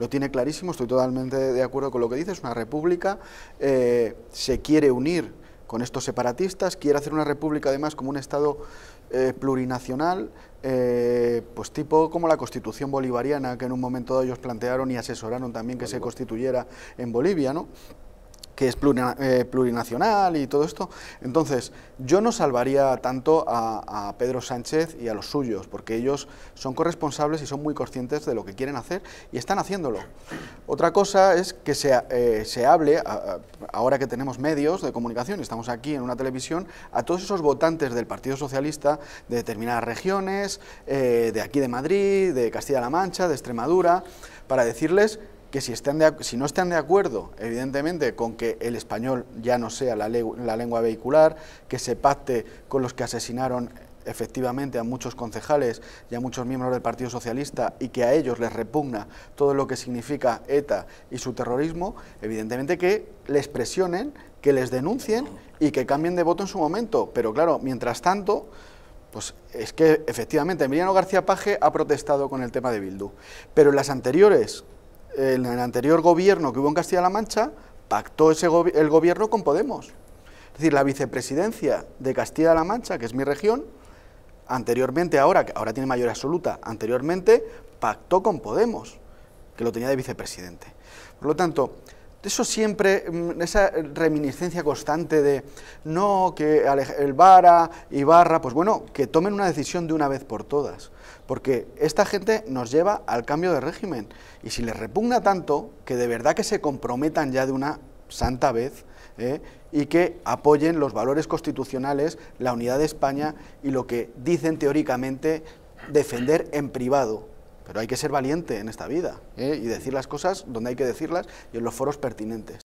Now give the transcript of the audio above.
lo tiene clarísimo, estoy totalmente de acuerdo con lo que dice, es una república, eh, se quiere unir con estos separatistas, quiere hacer una república además como un Estado eh, plurinacional, eh, pues tipo como la constitución bolivariana que en un momento ellos plantearon y asesoraron también que se constituyera en Bolivia, ¿no? que es eh, plurinacional y todo esto. Entonces, yo no salvaría tanto a, Pedro Sánchez y a los suyos, porque ellos son corresponsables y son muy conscientes de lo que quieren hacer y están haciéndolo. Otra cosa es que se, eh, se hable, ahora que tenemos medios de comunicación, estamos aquí en una televisión, a todos esos votantes del Partido Socialista de determinadas regiones, eh, de aquí de Madrid, de Castilla-La Mancha, de Extremadura, para decirles que si, no están de acuerdo, evidentemente, con que el español ya no sea la, lengua vehicular, que se pacte con los que asesinaron eh, efectivamente a muchos concejales y a muchos miembros del Partido Socialista y que a ellos les repugna todo lo que significa ETA y su terrorismo, evidentemente que les presionen, que les denuncien y que cambien de voto en su momento. Pero claro, mientras tanto, pues es que efectivamente Emiliano García Paje ha protestado con el tema de Bildu, pero en las anteriores el, anterior gobierno que hubo en Castilla-La Mancha pactó ese el gobierno con Podemos. Es decir, la vicepresidencia de Castilla-La Mancha, que es mi región, anteriormente, ahora, que ahora tiene mayoría absoluta, anteriormente pactó con Podemos, que lo tenía de vicepresidente. Por lo tanto, eso siempre, mm, esa reminiscencia constante de no, que el Vara y Barra, pues bueno, que tomen una decisión de una vez por todas. Porque esta gente nos lleva al cambio de régimen. Y si les repugna tanto, que de verdad que se comprometan ya de una santa vez ¿eh? y que apoyen los valores constitucionales, la unidad de España y lo que dicen teóricamente defender en privado pero hay que ser valiente en esta vida ¿eh? y decir las cosas donde hay que decirlas y en los foros pertinentes.